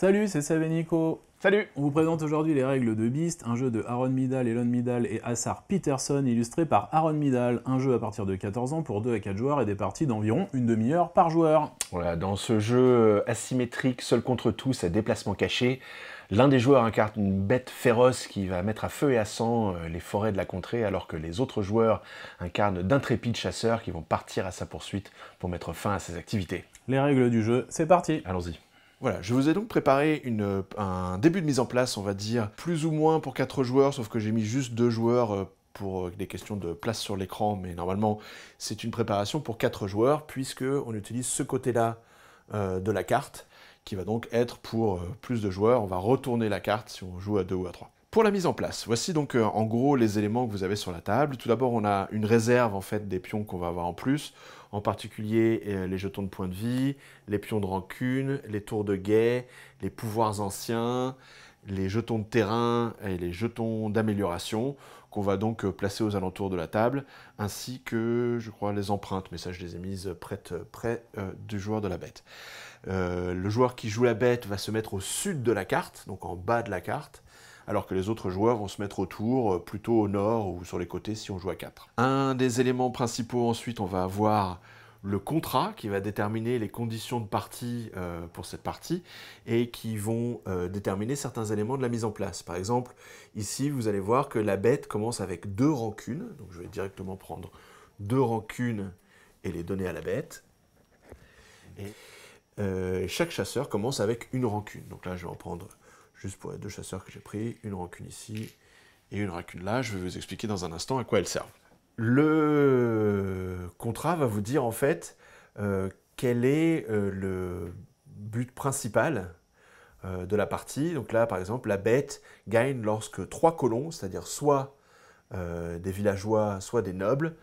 Salut, c'est Savénico. Salut On vous présente aujourd'hui les règles de Beast, un jeu de Aaron Midal, Elon Midal et Assar Peterson, illustré par Aaron Midal, un jeu à partir de 14 ans pour 2 à 4 joueurs et des parties d'environ une demi-heure par joueur. Voilà, dans ce jeu euh, asymétrique, seul contre tous, à déplacement caché, l'un des joueurs incarne une bête féroce qui va mettre à feu et à sang euh, les forêts de la contrée, alors que les autres joueurs incarnent d'intrépides chasseurs qui vont partir à sa poursuite pour mettre fin à ses activités. Les règles du jeu, c'est parti Allons-y voilà, je vous ai donc préparé un début de mise en place, on va dire, plus ou moins pour 4 joueurs, sauf que j'ai mis juste 2 joueurs euh, pour euh, des questions de place sur l'écran, mais normalement c'est une préparation pour 4 joueurs, puisque on utilise ce côté-là euh, de la carte, qui va donc être pour plus de joueurs, on va retourner la carte si on joue à 2 ou à 3. Pour la mise en place, voici donc euh, en gros les éléments que vous avez sur la table. Tout d'abord, on a une réserve en fait des pions qu'on va avoir en plus, en particulier euh, les jetons de points de vie, les pions de rancune, les tours de guet, les pouvoirs anciens, les jetons de terrain et les jetons d'amélioration qu'on va donc euh, placer aux alentours de la table, ainsi que, je crois, les empreintes, mais ça je les ai mises près du joueur de la bête. le joueur qui joue la bête va se mettre au sud de la carte, donc en bas de la carte, alors que les autres joueurs vont se mettre autour, euh, plutôt au nord ou sur les côtés si on joue à 4. Un des éléments principaux ensuite, on va avoir le contrat qui va déterminer les conditions de partie euh, pour cette partie et qui vont euh, déterminer certains éléments de la mise en place. Par exemple, ici, vous allez voir que la bête commence avec deux rancunes. Donc, je vais directement prendre deux rancunes et les donner à la bête. Et chaque chasseur commence avec une rancune. Donc là, je vais en prendre juste pour les deux chasseurs que j'ai pris, une rancune ici et une rancune là. Je vais vous expliquer dans un instant à quoi elles servent. Le contrat va vous dire en fait euh, quel est euh, le but principal euh, de la partie. Donc là, par exemple, la bête gagne lorsque trois colons, c'est-à-dire soit des villageois, soit des nobles,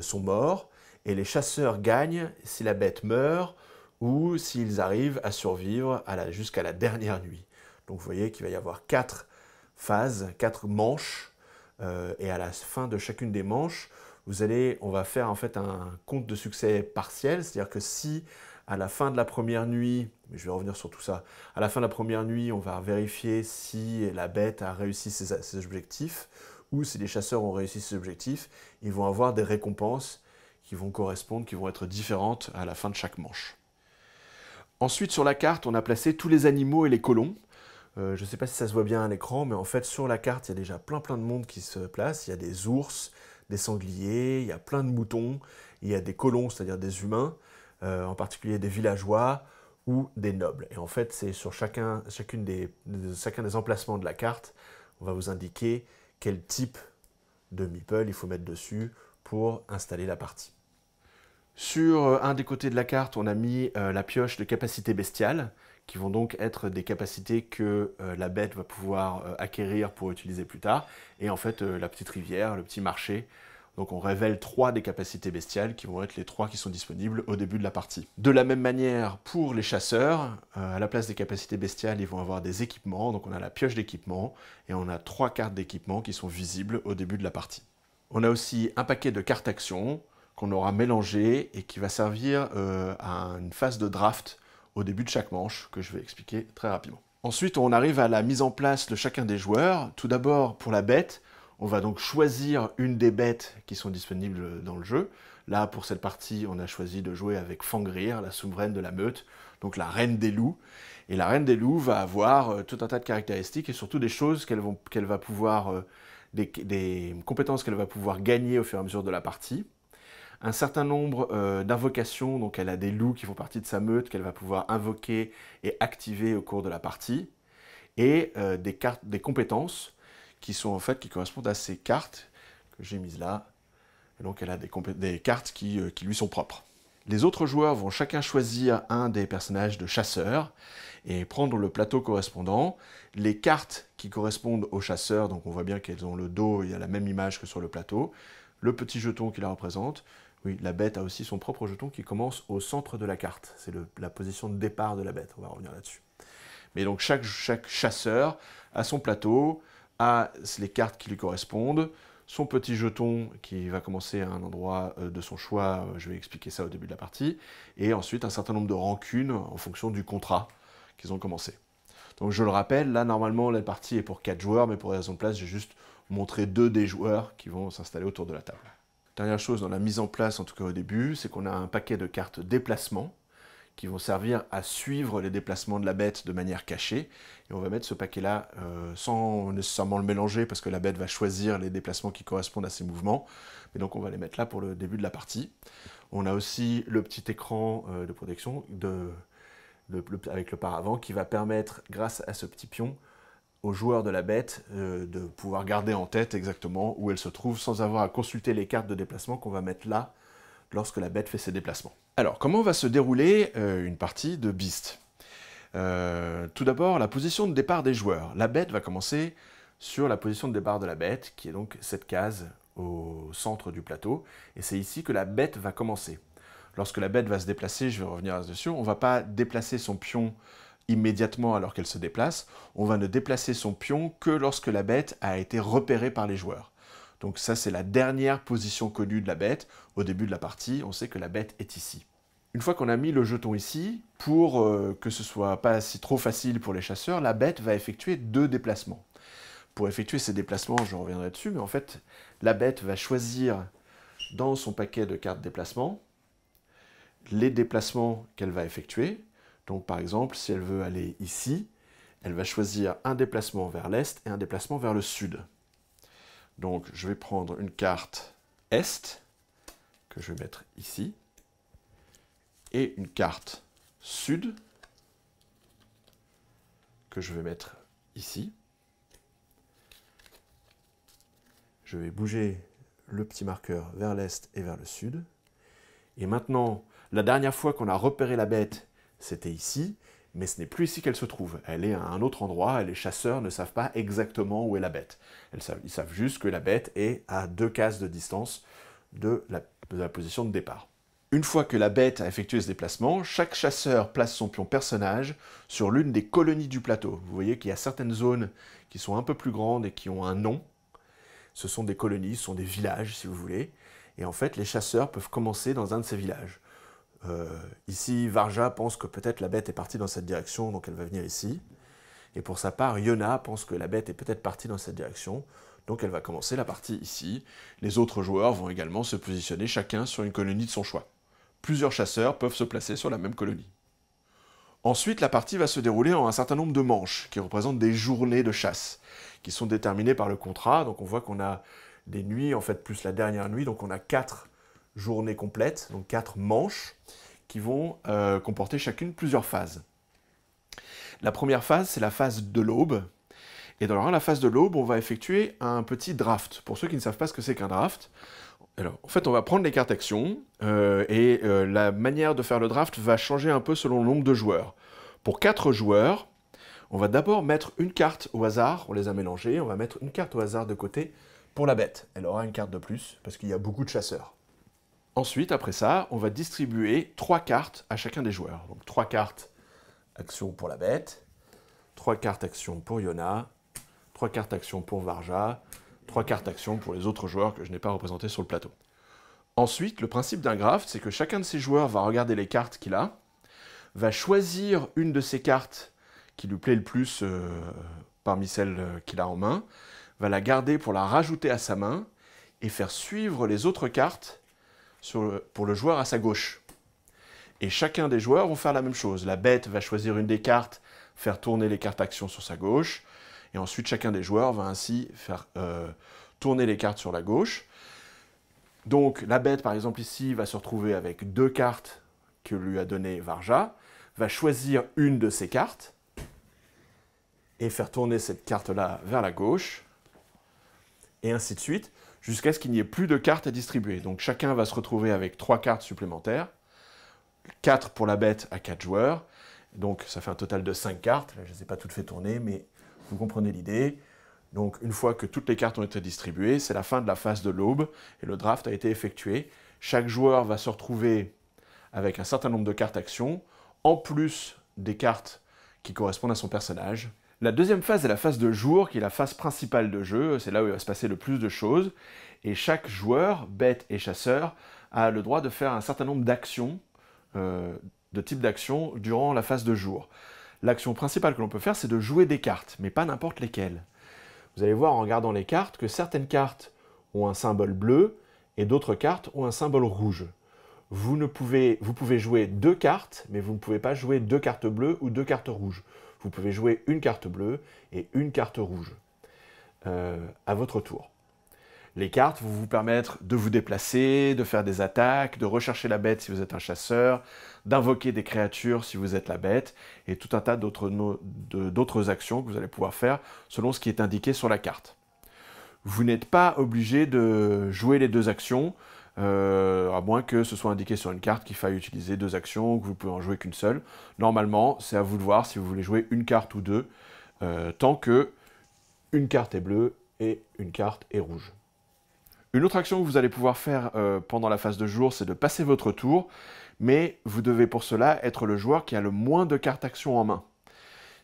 sont morts, et les chasseurs gagnent si la bête meurt ou s'ils arrivent à survivre jusqu'à la dernière nuit. Donc vous voyez qu'il va y avoir quatre phases, quatre manches, euh, et à la fin de chacune des manches, vous allez, on va faire en fait un compte de succès partiel, c'est-à-dire que si à la fin de la première nuit, je vais revenir sur tout ça, à la fin de la première nuit, on va vérifier si la bête a réussi ses objectifs ou si les chasseurs ont réussi ses objectifs, ils vont avoir des récompenses qui vont correspondre, qui vont être différentes à la fin de chaque manche. Ensuite, sur la carte, on a placé tous les animaux et les colons. Euh, je ne sais pas si ça se voit bien à l'écran, mais en fait, sur la carte, il y a déjà plein plein de monde qui se place. Il y a des ours, des sangliers, il y a plein de moutons, il y a des colons, c'est-à-dire des humains, euh, en particulier des villageois ou des nobles. Et en fait, c'est sur chacun, chacune des, chacun des emplacements de la carte, on va vous indiquer quel type de meeple il faut mettre dessus pour installer la partie. Sur euh, un des côtés de la carte, on a mis la pioche de capacité bestiale qui vont donc être des capacités que euh, la bête va pouvoir euh, acquérir pour utiliser plus tard, et en fait euh, la petite rivière, le petit marché. Donc on révèle trois des capacités bestiales qui vont être les trois qui sont disponibles au début de la partie. De la même manière pour les chasseurs, à la place des capacités bestiales, ils vont avoir des équipements, donc on a la pioche d'équipement, et on a trois cartes d'équipement qui sont visibles au début de la partie. On a aussi un paquet de cartes actions qu'on aura mélangé et qui va servir à une phase de draft au début de chaque manche, que je vais expliquer très rapidement. Ensuite, on arrive à la mise en place de chacun des joueurs. Tout d'abord, pour la bête, on va donc choisir une des bêtes qui sont disponibles dans le jeu. Là, pour cette partie, on a choisi de jouer avec Fangrir, la souveraine de la meute, donc la reine des loups. Et la reine des loups va avoir euh, tout un tas de caractéristiques et surtout des choses qu'elle va pouvoir, euh, des compétences qu'elle va pouvoir gagner au fur et à mesure de la partie un certain nombre euh, d'invocations, donc elle a des loups qui font partie de sa meute qu'elle va pouvoir invoquer et activer au cours de la partie, et euh, des cartes, des compétences qui sont en fait qui correspondent à ces cartes que j'ai mises là. donc elle a des, des cartes euh, qui, lui sont propres. Les autres joueurs vont chacun choisir un des personnages de chasseur et prendre le plateau correspondant. Les cartes qui correspondent au chasseur, donc on voit bien qu'elles ont le dos, il y a la même image que sur le plateau. Le petit jeton qui la représente, oui, la bête a aussi son propre jeton qui commence au centre de la carte. C'est la position de départ de la bête. On va revenir là-dessus. Mais donc chaque, chasseur a son plateau, a les cartes qui lui correspondent, son petit jeton qui va commencer à un endroit euh, de son choix, euh, je vais expliquer ça au début de la partie, et ensuite un certain nombre de rancunes en fonction du contrat qu'ils ont commencé. Donc je le rappelle, là normalement la partie est pour 4 joueurs, mais pour raison de place, j'ai juste montré deux des joueurs qui vont s'installer autour de la table. Dernière chose dans la mise en place, en tout cas au début, c'est qu'on a un paquet de cartes déplacement qui vont servir à suivre les déplacements de la bête de manière cachée. Et on va mettre ce paquet-là euh, sans nécessairement le mélanger parce que la bête va choisir les déplacements qui correspondent à ses mouvements. Mais donc on va les mettre là pour le début de la partie. On a aussi le petit écran euh, de protection avec le paravent qui va permettre, grâce à ce petit pion, aux joueurs de la bête euh, de pouvoir garder en tête exactement où elle se trouve sans avoir à consulter les cartes de déplacement qu'on va mettre là lorsque la bête fait ses déplacements. Alors, comment va se dérouler euh, une partie de Beast euh, Tout d'abord, la position de départ des joueurs. La bête va commencer sur la position de départ de la bête, qui est donc cette case au centre du plateau, et c'est ici que la bête va commencer. Lorsque la bête va se déplacer, je vais revenir à ce dessus, on ne va pas déplacer son pion immédiatement alors qu'elle se déplace, on va ne déplacer son pion que lorsque la bête a été repérée par les joueurs. Donc ça c'est la dernière position connue de la bête. Au début de la partie, on sait que la bête est ici. Une fois qu'on a mis le jeton ici, pour euh, que ce soit pas si trop facile pour les chasseurs, la bête va effectuer deux déplacements. Pour effectuer ces déplacements, je reviendrai dessus, mais en fait, la bête va choisir dans son paquet de cartes déplacement les déplacements qu'elle va effectuer, donc par exemple, si elle veut aller ici, elle va choisir un déplacement vers l'est et un déplacement vers le sud. Donc je vais prendre une carte est, que je vais mettre ici, et une carte sud, que je vais mettre ici. Je vais bouger le petit marqueur vers l'est et vers le sud. Et maintenant, la dernière fois qu'on a repéré la bête c'était ici, mais ce n'est plus ici qu'elle se trouve. Elle est à un autre endroit et les chasseurs ne savent pas exactement où est la bête. Ils savent, juste que la bête est à deux cases de distance de la position de départ. Une fois que la bête a effectué ce déplacement, chaque chasseur place son pion personnage sur l'une des colonies du plateau. Vous voyez qu'il y a certaines zones qui sont un peu plus grandes et qui ont un nom. Ce sont des colonies, ce sont des villages si vous voulez. Et en fait, les chasseurs peuvent commencer dans un de ces villages. Euh, ici, Varja pense que peut-être la bête est partie dans cette direction, donc elle va venir ici. Et pour sa part, Yona pense que la bête est peut-être partie dans cette direction, donc elle va commencer la partie ici. Les autres joueurs vont également se positionner chacun sur une colonie de son choix. Plusieurs chasseurs peuvent se placer sur la même colonie. Ensuite, la partie va se dérouler en un certain nombre de manches, qui représentent des journées de chasse, qui sont déterminées par le contrat. Donc on voit qu'on a des nuits, en fait, plus la dernière nuit, donc on a quatre journée complète, donc quatre manches, qui vont euh, comporter chacune plusieurs phases. La première phase, c'est la phase de l'aube. Et dans la phase de l'aube, on va effectuer un petit draft. Pour ceux qui ne savent pas ce que c'est qu'un draft, alors, en fait, on va prendre les cartes action euh, et euh, la manière de faire le draft va changer un peu selon le nombre de joueurs. Pour 4 joueurs, on va d'abord mettre une carte au hasard, on les a mélangées, on va mettre une carte au hasard de côté pour la bête. Elle aura une carte de plus, parce qu'il y a beaucoup de chasseurs. Ensuite, après ça, on va distribuer trois cartes à chacun des joueurs. Donc trois cartes action pour la bête, trois cartes action pour Yona, trois cartes action pour Varja, trois cartes action pour les autres joueurs que je n'ai pas représentés sur le plateau. Ensuite, le principe d'un graft, c'est que chacun de ces joueurs va regarder les cartes qu'il a, va choisir une de ces cartes qui lui plaît le plus euh, parmi celles euh, qu'il a en main, va la garder pour la rajouter à sa main et faire suivre les autres cartes pour le joueur à sa gauche. Et chacun des joueurs vont faire la même chose. La bête va choisir une des cartes, faire tourner les cartes actions sur sa gauche, et ensuite chacun des joueurs va ainsi faire euh, tourner les cartes sur la gauche. Donc la bête, par exemple ici, va se retrouver avec deux cartes que lui a donné Varja, va choisir une de ces cartes, et faire tourner cette carte-là vers la gauche, et ainsi de suite, jusqu'à ce qu'il n'y ait plus de cartes à distribuer. Donc chacun va se retrouver avec trois cartes supplémentaires, 4 pour la bête à 4 joueurs, donc ça fait un total de 5 cartes, Là, je ne les ai pas toutes fait tourner, mais vous comprenez l'idée. Donc une fois que toutes les cartes ont été distribuées, c'est la fin de la phase de l'aube, et le draft a été effectué. Chaque joueur va se retrouver avec un certain nombre de cartes actions, en plus des cartes qui correspondent à son personnage, la deuxième phase est la phase de jour, qui est la phase principale de jeu, c'est là où il va se passer le plus de choses, et chaque joueur, bête et chasseur, a le droit de faire un certain nombre d'actions, euh, de types d'actions, durant la phase de jour. L'action principale que l'on peut faire, c'est de jouer des cartes, mais pas n'importe lesquelles. Vous allez voir en regardant les cartes que certaines cartes ont un symbole bleu et d'autres cartes ont un symbole rouge. Vous, ne pouvez, vous pouvez jouer deux cartes, mais vous ne pouvez pas jouer deux cartes bleues ou deux cartes rouges vous pouvez jouer une carte bleue et une carte rouge euh, à votre tour. Les cartes vont vous permettre de vous déplacer, de faire des attaques, de rechercher la bête si vous êtes un chasseur, d'invoquer des créatures si vous êtes la bête, et tout un tas d'autres actions que vous allez pouvoir faire selon ce qui est indiqué sur la carte. Vous n'êtes pas obligé de jouer les deux actions, euh, à moins que ce soit indiqué sur une carte qu'il faille utiliser deux actions ou que vous pouvez en jouer qu'une seule. Normalement, c'est à vous de voir si vous voulez jouer une carte ou deux, euh, tant que une carte est bleue et une carte est rouge. Une autre action que vous allez pouvoir faire euh, pendant la phase de jour, c'est de passer votre tour, mais vous devez pour cela être le joueur qui a le moins de cartes actions en main.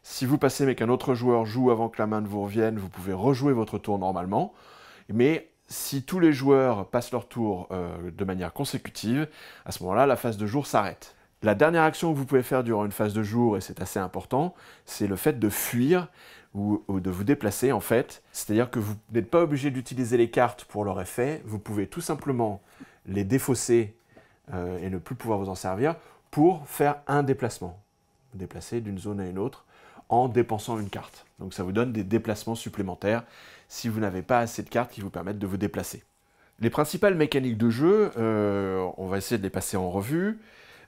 Si vous passez mais qu'un autre joueur joue avant que la main ne vous revienne, vous pouvez rejouer votre tour normalement, mais si tous les joueurs passent leur tour euh, de manière consécutive, à ce moment-là, la phase de jour s'arrête. La dernière action que vous pouvez faire durant une phase de jour, et c'est assez important, c'est le fait de fuir ou, de vous déplacer en fait. C'est-à-dire que vous n'êtes pas obligé d'utiliser les cartes pour leur effet, vous pouvez tout simplement les défausser euh, et ne plus pouvoir vous en servir pour faire un déplacement. Vous déplacer d'une zone à une autre en dépensant une carte. Donc ça vous donne des déplacements supplémentaires si vous n'avez pas assez de cartes qui vous permettent de vous déplacer. Les principales mécaniques de jeu, euh, on va essayer de les passer en revue.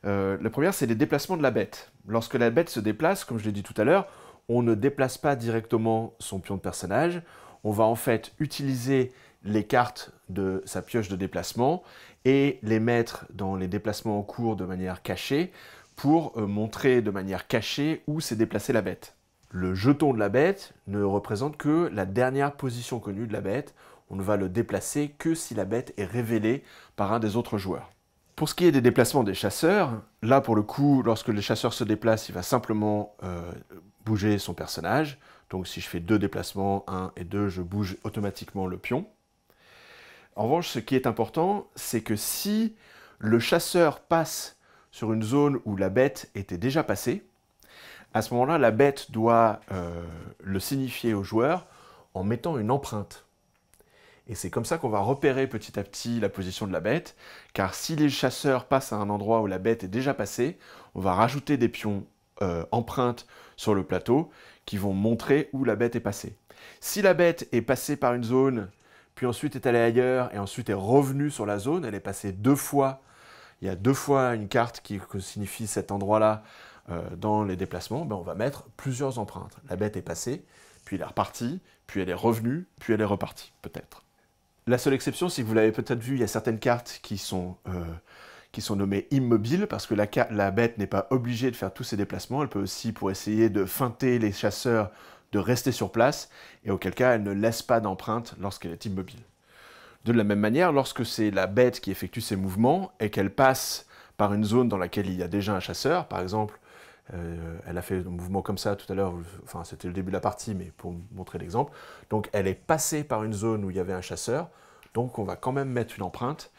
Euh, la première, c'est les déplacements de la bête. Lorsque la bête se déplace, comme je l'ai dit tout à l'heure, on ne déplace pas directement son pion de personnage. On va en fait utiliser les cartes de sa pioche de déplacement et les mettre dans les déplacements en cours de manière cachée pour euh, montrer de manière cachée où s'est déplacée la bête. Le jeton de la bête ne représente que la dernière position connue de la bête. On ne va le déplacer que si la bête est révélée par un des autres joueurs. Pour ce qui est des déplacements des chasseurs, là pour le coup, lorsque le chasseur se déplace, il va simplement euh, bouger son personnage. Donc si je fais deux déplacements, un et deux, je bouge automatiquement le pion. En revanche, ce qui est important, c'est que si le chasseur passe sur une zone où la bête était déjà passée, à ce moment-là, la bête doit euh, le signifier au joueur en mettant une empreinte. Et c'est comme ça qu'on va repérer petit à petit la position de la bête, car si les chasseurs passent à un endroit où la bête est déjà passée, on va rajouter des pions euh, empreintes sur le plateau qui vont montrer où la bête est passée. Si la bête est passée par une zone, puis ensuite est allée ailleurs, et ensuite est revenue sur la zone, elle est passée deux fois, il y a deux fois une carte qui signifie cet endroit-là euh, dans les déplacements, ben, on va mettre plusieurs empreintes. La bête est passée, puis elle est repartie, puis elle est revenue, puis elle est repartie, peut-être. La seule exception, si vous l'avez peut-être vu, il y a certaines cartes qui sont, euh, qui sont nommées immobiles, parce que la, la bête n'est pas obligée de faire tous ses déplacements. Elle peut aussi, pour essayer de feinter les chasseurs, de rester sur place, et auquel cas, elle ne laisse pas d'empreinte lorsqu'elle est immobile. De la même manière, lorsque c'est la bête qui effectue ses mouvements et qu'elle passe par une zone dans laquelle il y a déjà un chasseur, par exemple euh, elle a fait un mouvement comme ça tout à l'heure, enfin c'était le début de la partie, mais pour montrer l'exemple. Donc elle est passée par une zone où il y avait un chasseur, donc on va quand même mettre une empreinte.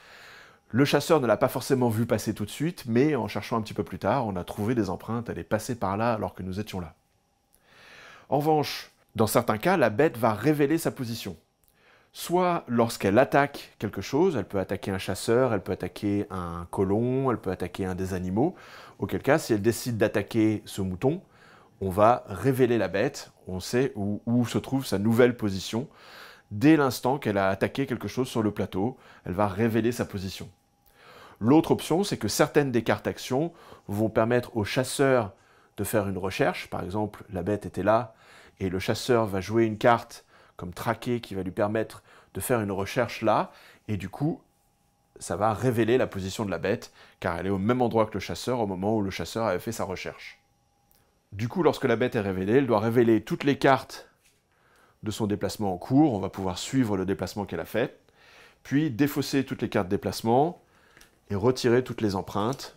Le chasseur ne l'a pas forcément vu passer tout de suite, mais en cherchant un petit peu plus tard, on a trouvé des empreintes, elle est passée par là alors que nous étions là. En revanche, dans certains cas, la bête va révéler sa position soit lorsqu'elle attaque quelque chose, elle peut attaquer un chasseur, elle peut attaquer un colon, elle peut attaquer un des animaux, auquel cas si elle décide d'attaquer ce mouton, on va révéler la bête, on sait où, se trouve sa nouvelle position. Dès l'instant qu'elle a attaqué quelque chose sur le plateau, elle va révéler sa position. L'autre option, c'est que certaines des cartes actions vont permettre au chasseur de faire une recherche. Par exemple, la bête était là et le chasseur va jouer une carte comme traqué qui va lui permettre de faire une recherche là, et du coup, ça va révéler la position de la bête, car elle est au même endroit que le chasseur au moment où le chasseur avait fait sa recherche. Du coup, lorsque la bête est révélée, elle doit révéler toutes les cartes de son déplacement en cours, on va pouvoir suivre le déplacement qu'elle a fait, puis défausser toutes les cartes déplacement et retirer toutes les empreintes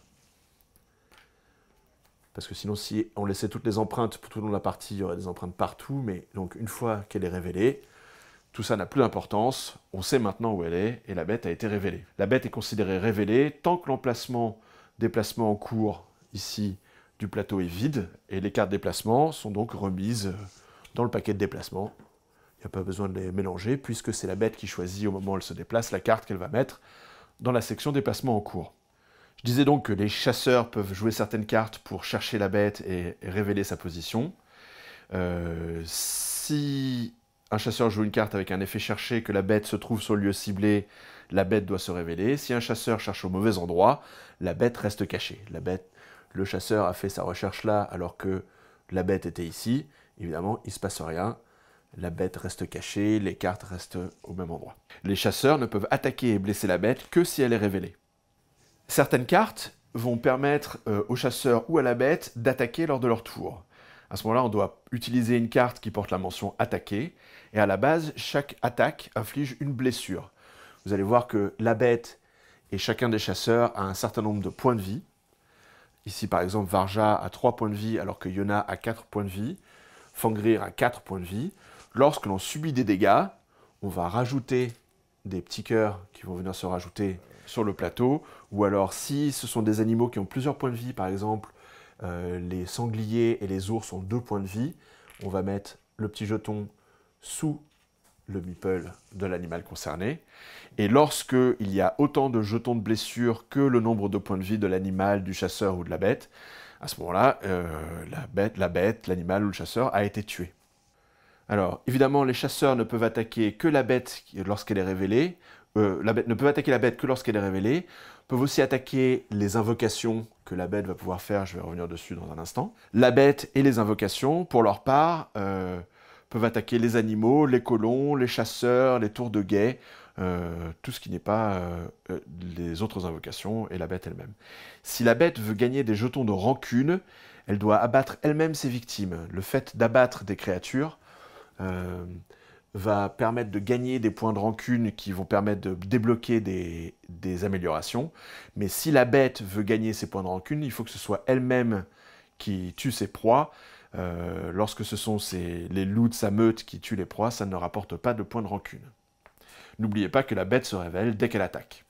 parce que sinon, si on laissait toutes les empreintes pour tout le long de la partie, il y aurait des empreintes partout. Mais donc, une fois qu'elle est révélée, tout ça n'a plus d'importance. On sait maintenant où elle est et la bête a été révélée. La bête est considérée révélée tant que l'emplacement déplacement en cours ici du plateau est vide et les cartes déplacement sont donc remises dans le paquet de déplacement. Il n'y a pas besoin de les mélanger puisque c'est la bête qui choisit au moment où elle se déplace la carte qu'elle va mettre dans la section déplacement en cours. Je disais donc que les chasseurs peuvent jouer certaines cartes pour chercher la bête et, révéler sa position. Euh, si un chasseur joue une carte avec un effet cherché que la bête se trouve sur le lieu ciblé, la bête doit se révéler. Si un chasseur cherche au mauvais endroit, la bête reste cachée. La bête, le chasseur a fait sa recherche là alors que la bête était ici. Évidemment, il ne se passe rien. La bête reste cachée, les cartes restent au même endroit. Les chasseurs ne peuvent attaquer et blesser la bête que si elle est révélée. Certaines cartes vont permettre euh, aux chasseurs ou à la bête d'attaquer lors de leur tour. À ce moment-là, on doit utiliser une carte qui porte la mention attaquer, et à la base, chaque attaque inflige une blessure. Vous allez voir que la bête et chacun des chasseurs a un certain nombre de points de vie. Ici, par exemple, Varja a 3 points de vie alors que Yona a 4 points de vie. Fangrir a 4 points de vie. Lorsque l'on subit des dégâts, on va rajouter des petits cœurs qui vont venir se rajouter sur le plateau, ou alors si ce sont des animaux qui ont plusieurs points de vie, par exemple euh, les sangliers et les ours ont deux points de vie, on va mettre le petit jeton sous le meeple de l'animal concerné. Et lorsque il y a autant de jetons de blessure que le nombre de points de vie de l'animal, du chasseur ou de la bête, à ce moment-là, euh, la bête, la bête, l'animal ou le chasseur a été tué. Alors, évidemment, les chasseurs ne peuvent attaquer que la bête lorsqu'elle est révélée, euh, la bête ne peut attaquer la bête que lorsqu'elle est révélée, peuvent aussi attaquer les invocations que la bête va pouvoir faire, je vais revenir dessus dans un instant. La bête et les invocations, pour leur part, euh, peuvent attaquer les animaux, les colons, les chasseurs, les tours de guet, euh, tout ce qui n'est pas les autres invocations et la bête elle-même. Si la bête veut gagner des jetons de rancune, elle doit abattre elle-même ses victimes. Le fait d'abattre des créatures va permettre de gagner des points de rancune qui vont permettre de débloquer des, améliorations. Mais si la bête veut gagner ses points de rancune, il faut que ce soit elle-même qui tue ses proies. Euh, lorsque ce sont les loups de sa meute qui tuent les proies, ça ne rapporte pas de points de rancune. N'oubliez pas que la bête se révèle dès qu'elle attaque.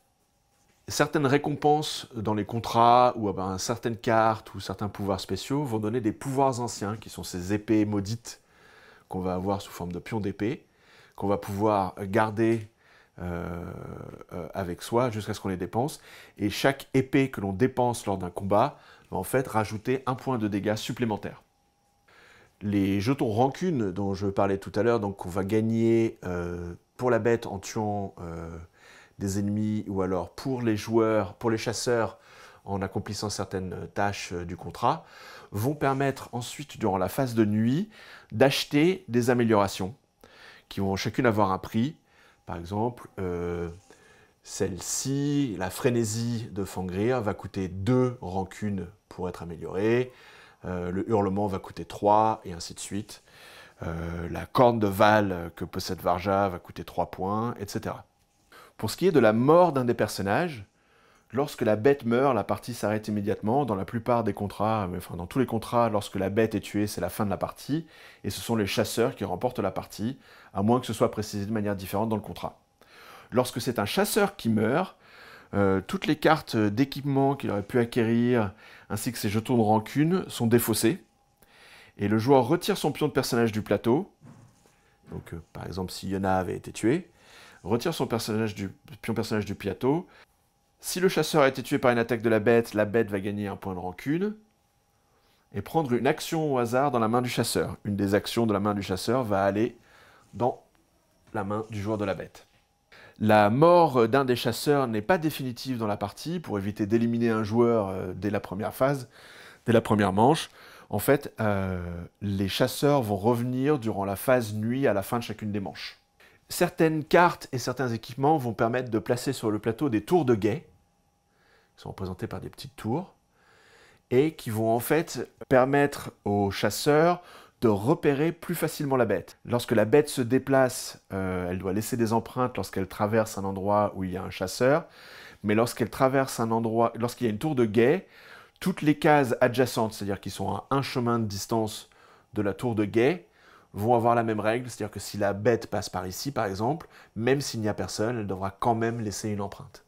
Certaines récompenses dans les contrats ou ah ben, certaines cartes ou certains pouvoirs spéciaux vont donner des pouvoirs anciens qui sont ces épées maudites qu'on va avoir sous forme de pions d'épée qu'on va pouvoir garder euh, euh, avec soi jusqu'à ce qu'on les dépense. Et chaque épée que l'on dépense lors d'un combat va en fait rajouter un point de dégâts supplémentaire. Les jetons rancune dont je parlais tout à l'heure, donc qu'on va gagner euh, pour la bête en tuant des ennemis ou alors pour les joueurs, pour les chasseurs en accomplissant certaines tâches du contrat, vont permettre ensuite, durant la phase de nuit, d'acheter des améliorations qui vont chacune avoir un prix. Par exemple, euh, celle-ci, la frénésie de Fangrir, va coûter 2 rancunes pour être améliorée. Euh, le hurlement va coûter 3, et ainsi de suite. Euh, la corne de Val que possède Varja va coûter 3 points, etc. Pour ce qui est de la mort d'un des personnages, Lorsque la bête meurt, la partie s'arrête immédiatement. Dans la plupart des contrats, euh, enfin dans tous les contrats, lorsque la bête est tuée, c'est la fin de la partie, et ce sont les chasseurs qui remportent la partie, à moins que ce soit précisé de manière différente dans le contrat. Lorsque c'est un chasseur qui meurt, euh, toutes les cartes d'équipement qu'il aurait pu acquérir, ainsi que ses jetons de rancune, sont défaussés. Et le joueur retire son pion de personnage du plateau. Donc, euh, par exemple, si Yona avait été tué, retire son personnage du, pion personnage du plateau, si le chasseur a été tué par une attaque de la bête, la bête va gagner un point de rancune et prendre une action au hasard dans la main du chasseur. Une des actions de la main du chasseur va aller dans la main du joueur de la bête. La mort d'un des chasseurs n'est pas définitive dans la partie pour éviter d'éliminer un joueur euh, dès la première phase, dès la première manche. En fait, euh, les chasseurs vont revenir durant la phase nuit à la fin de chacune des manches. Certaines cartes et certains équipements vont permettre de placer sur le plateau des tours de guet, sont représentés par des petites tours, et qui vont en fait permettre aux chasseurs de repérer plus facilement la bête. Lorsque la bête se déplace, euh, elle doit laisser des empreintes lorsqu'elle traverse un endroit où il y a un chasseur, mais lorsqu'elle traverse un endroit, lorsqu'il y a une tour de guet, toutes les cases adjacentes, c'est-à-dire qui sont à un chemin de distance de la tour de guet, vont avoir la même règle, c'est-à-dire que si la bête passe par ici, par exemple, même s'il n'y a personne, elle devra quand même laisser une empreinte.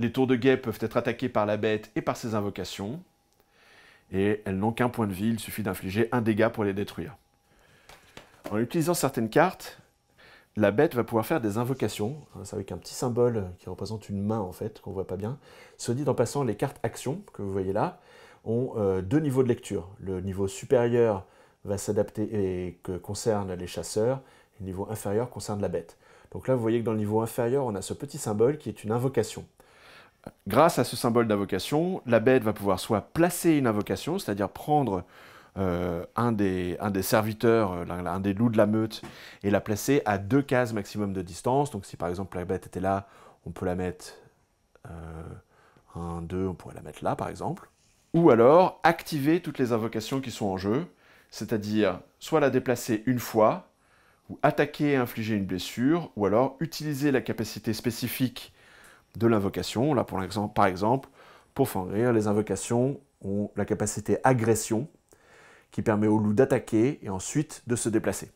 Les tours de guet peuvent être attaquées par la bête et par ses invocations. Et elles n'ont qu'un point de vie, il suffit d'infliger un dégât pour les détruire. En utilisant certaines cartes, la bête va pouvoir faire des invocations. c'est avec un petit symbole qui représente une main en fait, qu'on ne voit pas bien. Ce dit en passant, les cartes actions que vous voyez là ont euh, deux niveaux de lecture. Le niveau supérieur va s'adapter et que concerne les chasseurs, et le niveau inférieur concerne la bête. Donc là, vous voyez que dans le niveau inférieur, on a ce petit symbole qui est une invocation grâce à ce symbole d'invocation, la bête va pouvoir soit placer une invocation, c'est-à-dire prendre euh, un, des, des, serviteurs, euh, un des loups de la meute, et la placer à deux cases maximum de distance. Donc si par exemple la bête était là, on peut la mettre 1, euh, 2, on pourrait la mettre là par exemple. Ou alors activer toutes les invocations qui sont en jeu, c'est-à-dire soit la déplacer une fois, ou attaquer et infliger une blessure, ou alors utiliser la capacité spécifique de l'invocation. Là, pour l'exemple, par exemple, pour rire les invocations ont la capacité agression qui permet au loup d'attaquer et ensuite de se déplacer.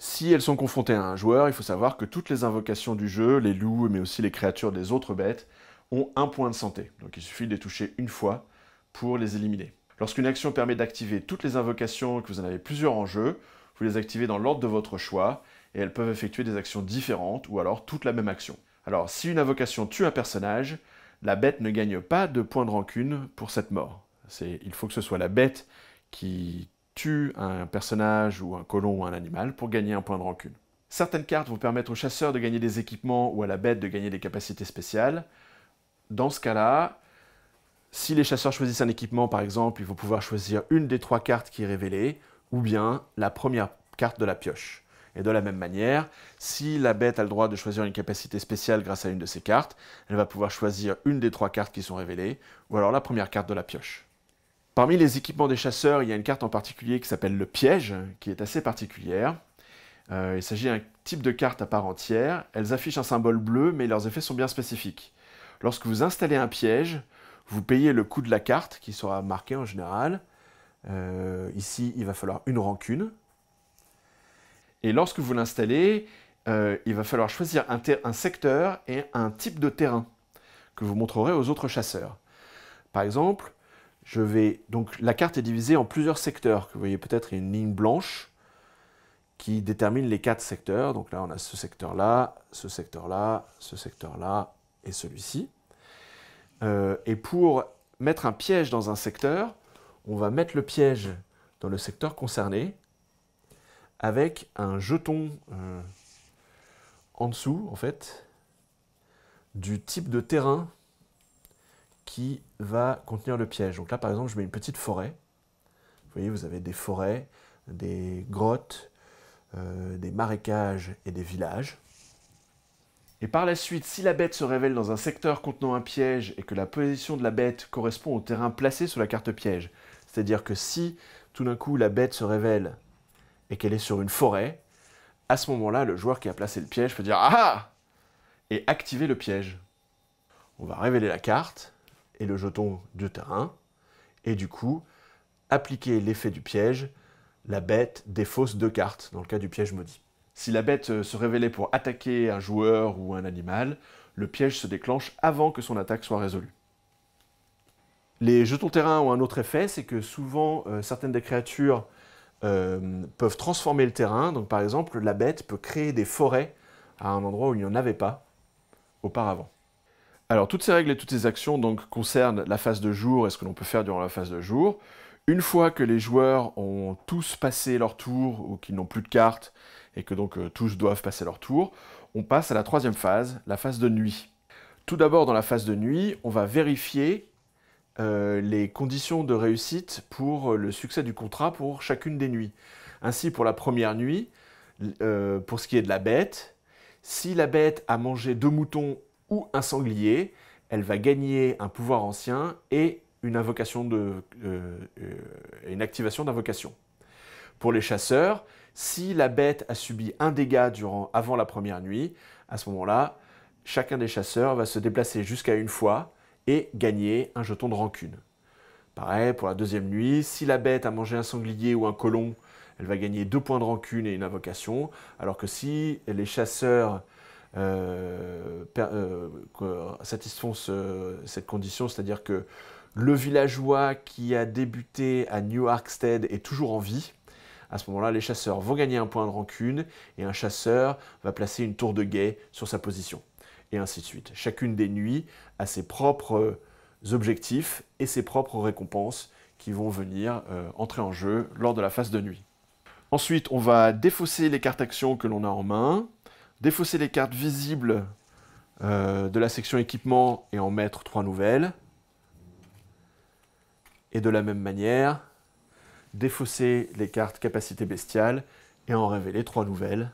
Si elles sont confrontées à un joueur, il faut savoir que toutes les invocations du jeu, les loups mais aussi les créatures des autres bêtes, ont un point de santé. Donc il suffit de les toucher une fois pour les éliminer. Lorsqu'une action permet d'activer toutes les invocations, que vous en avez plusieurs en jeu, vous les activez dans l'ordre de votre choix et elles peuvent effectuer des actions différentes ou alors toute la même action. Alors, si une invocation tue un personnage, la bête ne gagne pas de points de rancune pour cette mort. Il faut que ce soit la bête qui tue un personnage ou un colon ou un animal pour gagner un point de rancune. Certaines cartes vont permettre au chasseur de gagner des équipements ou à la bête de gagner des capacités spéciales. Dans ce cas-là, si les chasseurs choisissent un équipement, par exemple, ils vont pouvoir choisir une des trois cartes qui est révélée, ou bien la première carte de la pioche. Et de la même manière, si la bête a le droit de choisir une capacité spéciale grâce à une de ses cartes, elle va pouvoir choisir une des trois cartes qui sont révélées, ou alors la première carte de la pioche. Parmi les équipements des chasseurs, il y a une carte en particulier qui s'appelle le piège, qui est assez particulière. Euh, il s'agit d'un type de carte à part entière. Elles affichent un symbole bleu, mais leurs effets sont bien spécifiques. Lorsque vous installez un piège, vous payez le coût de la carte, qui sera marqué en général. Euh, ici, il va falloir une rancune, et lorsque vous l'installez, euh, il va falloir choisir un, secteur et un type de terrain que vous montrerez aux autres chasseurs. Par exemple, la carte est divisée en plusieurs secteurs. Que vous voyez peut-être une ligne blanche qui détermine les quatre secteurs. Donc là, on a ce secteur-là, ce secteur-là, ce secteur-là et celui-ci. Euh, et pour mettre un piège dans un secteur, on va mettre le piège dans le secteur concerné avec un jeton euh, en dessous, en fait, du type de terrain qui va contenir le piège. Donc là, par exemple, je mets une petite forêt. Vous voyez, vous avez des forêts, des grottes, euh, des marécages et des villages. Et par la suite, si la bête se révèle dans un secteur contenant un piège et que la position de la bête correspond au terrain placé sur la carte piège, c'est-à-dire que si tout d'un coup la bête se révèle et qu'elle est sur une forêt, à ce moment-là, le joueur qui a placé le piège peut dire ah, ah et activer le piège. On va révéler la carte et le jeton du terrain, et du coup, appliquer l'effet du piège, la bête défausse deux cartes, dans le cas du piège maudit. Si la bête euh, se révélait pour attaquer un joueur ou un animal, le piège se déclenche avant que son attaque soit résolue. Les jetons terrain ont un autre effet, c'est que souvent, euh, certaines des créatures euh, peuvent transformer le terrain. Donc par exemple, la bête peut créer des forêts à un endroit où il n'y en avait pas auparavant. Alors toutes ces règles et toutes ces actions concernent la phase de jour et ce que l'on peut faire durant la phase de jour. Une fois que les joueurs ont tous passé leur tour ou qu'ils n'ont plus de cartes et que donc euh, tous doivent passer leur tour, on passe à la troisième phase, la phase de nuit. Tout d'abord dans la phase de nuit, on va vérifier euh, les conditions de réussite pour le succès du contrat pour chacune des nuits. Ainsi, pour la première nuit, euh, pour ce qui est de la bête, si la bête a mangé deux moutons ou un sanglier, elle va gagner un pouvoir ancien et une, invocation euh, une activation d'invocation. Pour les chasseurs, si la bête a subi un dégât durant, avant la première nuit, à ce moment-là, chacun des chasseurs va se déplacer jusqu'à une fois et gagner un jeton de rancune. Pareil, pour la deuxième nuit, si la bête a mangé un sanglier ou un colon, elle va gagner deux points de rancune et une invocation, alors que si les chasseurs euh, euh, satisfont cette condition, c'est-à-dire que le villageois qui a débuté à New Arkstead est toujours en vie, à ce moment-là, les chasseurs vont gagner un point de rancune et un chasseur va placer une tour de guet sur sa position et ainsi de suite. Chacune des nuits a ses propres euh, objectifs et ses propres récompenses qui vont venir euh, entrer en jeu lors de la phase de nuit. Ensuite, on va défausser les cartes actions que l'on a en main, défausser les cartes visibles euh, de la section équipement et en mettre trois nouvelles. Et de la même manière, défausser les cartes capacité bestiale et en révéler trois nouvelles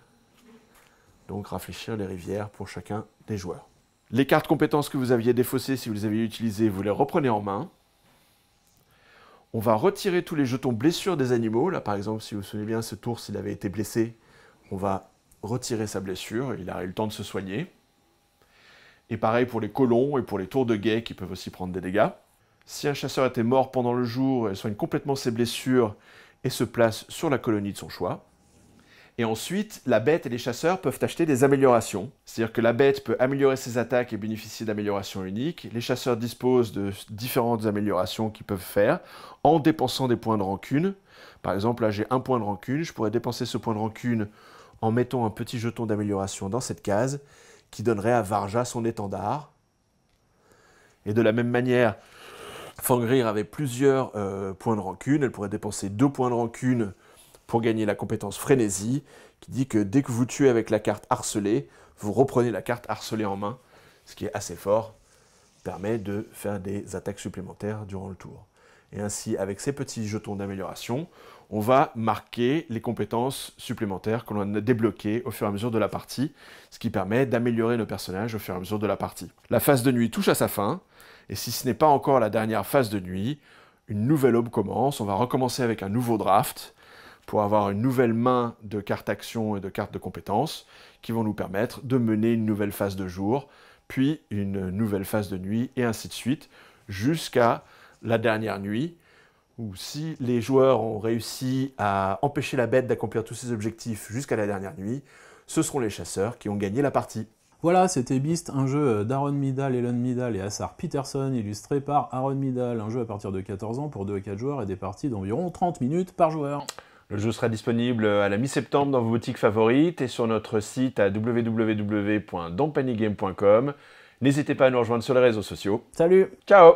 donc rafraîchir les rivières pour chacun des joueurs. Les cartes compétences que vous aviez défaussées, si vous les aviez utilisées, vous les reprenez en main. On va retirer tous les jetons blessures des animaux. Là, par exemple, si vous vous souvenez bien, ce tour, s'il avait été blessé. On va retirer sa blessure. Il a eu le temps de se soigner. Et pareil pour les colons et pour les tours de guet qui peuvent aussi prendre des dégâts. Si un chasseur était mort pendant le jour, il soigne complètement ses blessures et se place sur la colonie de son choix. Et ensuite, la bête et les chasseurs peuvent acheter des améliorations. C'est-à-dire que la bête peut améliorer ses attaques et bénéficier d'améliorations uniques. Les chasseurs disposent de différentes améliorations qu'ils peuvent faire en dépensant des points de rancune. Par exemple, là j'ai un point de rancune, je pourrais dépenser ce point de rancune en mettant un petit jeton d'amélioration dans cette case qui donnerait à Varja son étendard. Et de la même manière, Fangrir avait plusieurs euh, points de rancune, elle pourrait dépenser deux points de rancune pour gagner la compétence frénésie, qui dit que dès que vous tuez avec la carte harcelée, vous reprenez la carte harcelée en main, ce qui est assez fort, permet de faire des attaques supplémentaires durant le tour. Et ainsi, avec ces petits jetons d'amélioration, on va marquer les compétences supplémentaires que l'on a débloquées au fur et à mesure de la partie, ce qui permet d'améliorer nos personnages au fur et à mesure de la partie. La phase de nuit touche à sa fin, et si ce n'est pas encore la dernière phase de nuit, une nouvelle aube commence, on va recommencer avec un nouveau draft, pour avoir une nouvelle main de cartes actions et de cartes de compétences qui vont nous permettre de mener une nouvelle phase de jour, puis une nouvelle phase de nuit, et ainsi de suite, jusqu'à la dernière nuit, Ou si les joueurs ont réussi à empêcher la bête d'accomplir tous ses objectifs jusqu'à la dernière nuit, ce seront les chasseurs qui ont gagné la partie. Voilà, c'était Beast, un jeu d'Aaron Midal, Elon Midal et Assar Peterson, illustré par Aaron Midal, un jeu à partir de 14 ans pour 2 à 4 joueurs et des parties d'environ 30 minutes par joueur. Le jeu sera disponible à la mi-septembre dans vos boutiques favorites et sur notre site à N'hésitez pas à nous rejoindre sur les réseaux sociaux. Salut Ciao